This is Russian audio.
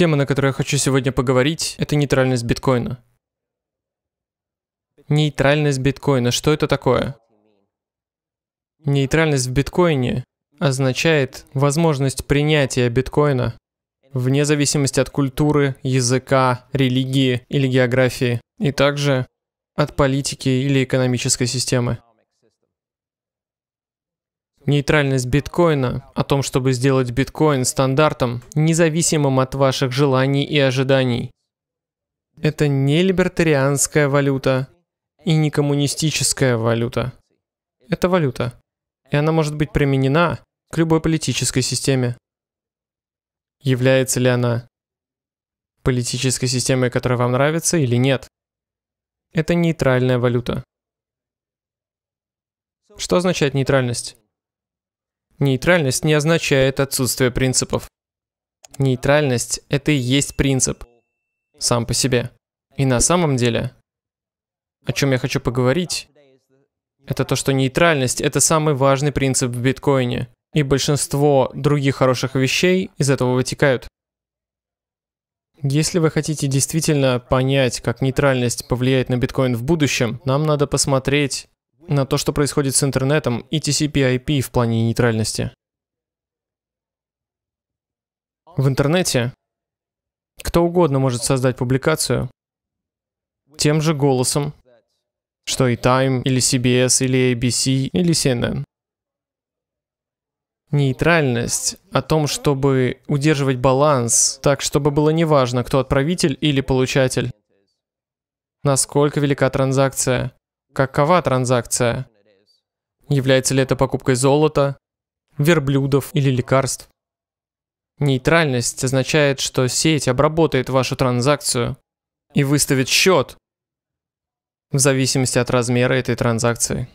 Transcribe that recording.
Тема, на которой я хочу сегодня поговорить, это нейтральность биткоина. Нейтральность биткоина, что это такое? Нейтральность в биткоине означает возможность принятия биткоина вне зависимости от культуры, языка, религии или географии, и также от политики или экономической системы. Нейтральность биткоина, о том, чтобы сделать биткоин стандартом, независимым от ваших желаний и ожиданий. Это не либертарианская валюта и не коммунистическая валюта. Это валюта. И она может быть применена к любой политической системе. Является ли она политической системой, которая вам нравится или нет? Это нейтральная валюта. Что означает нейтральность? Нейтральность не означает отсутствие принципов. Нейтральность – это и есть принцип. Сам по себе. И на самом деле, о чем я хочу поговорить, это то, что нейтральность – это самый важный принцип в биткоине. И большинство других хороших вещей из этого вытекают. Если вы хотите действительно понять, как нейтральность повлияет на биткоин в будущем, нам надо посмотреть, на то, что происходит с интернетом и TCP/IP в плане нейтральности. В интернете кто угодно может создать публикацию тем же голосом, что и Time, или CBS, или ABC, или CNN. Нейтральность о том, чтобы удерживать баланс так, чтобы было неважно, кто отправитель или получатель. Насколько велика транзакция. Какова транзакция? Является ли это покупкой золота, верблюдов или лекарств? Нейтральность означает, что сеть обработает вашу транзакцию и выставит счет в зависимости от размера этой транзакции.